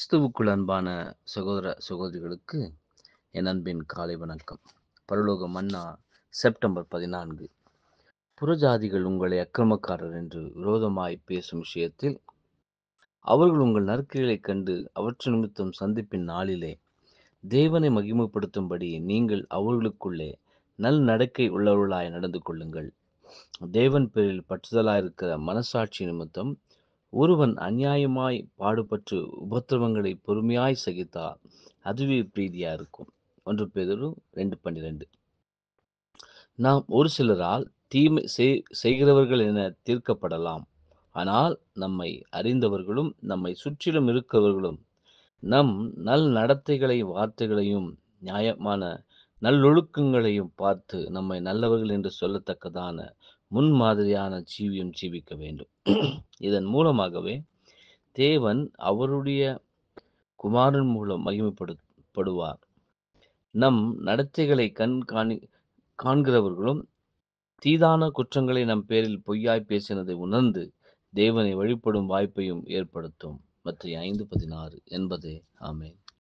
கிறிஸ்துவுக்குள் அன்பான சகோதர சகோதரிகளுக்கு என் அன்பின் காலை வணக்கம் பரலோக மன்னா செப்டம்பர் பதினான்கு புறஜாதிகள் உங்களை அக்கிரமக்காரர் என்று விரோதமாய் பேசும் விஷயத்தில் அவர்கள் உங்கள் நற்கைகளைக் கண்டு அவற்று நிமித்தம் சந்திப்பின் நாளிலே தேவனை மகிமைப்படுத்தும்படி நீங்கள் அவர்களுக்குள்ளே நல் நடக்கை உள்ளவர்களாய் நடந்து கொள்ளுங்கள் தேவன் பேரில் பற்றுதலாயிருக்கிற மனசாட்சி நிமித்தம் ஒருவன் அநியாயமாய் பாடுபட்டு உபத்திரவங்களை பொறுமையாய் சகித்தால் அதுவே பிரீதியா இருக்கும் ஒன்று பேதரும் ரெண்டு பன்னிரெண்டு நாம் ஒரு சிலரால் தீமை செய்கிறவர்கள் என தீர்க்கப்படலாம் ஆனால் நம்மை அறிந்தவர்களும் நம்மை சுற்றிலும் இருக்கவர்களும் நம் நல் நடத்தைகளை வார்த்தைகளையும் நியாயமான நல்லொழுக்கங்களையும் பார்த்து நம்மை நல்லவர்கள் என்று சொல்லத்தக்கதான முன்மாதிரியான ஜீவியம் ஜீவிக்க வேண்டும் இதன் மூலமாகவே தேவன் அவருடைய குமாரன் மூலம் மகிமைப்படுப்படுவார் நம் நடத்தைகளை கண் காணி காண்கிறவர்களும் தீதான குற்றங்களை நம் பேரில் பொய்யாய் பேசினதை உணர்ந்து தேவனை வழிபடும் வாய்ப்பையும் ஏற்படுத்தும் மற்ற ஐந்து பதினாறு என்பதே ஆமே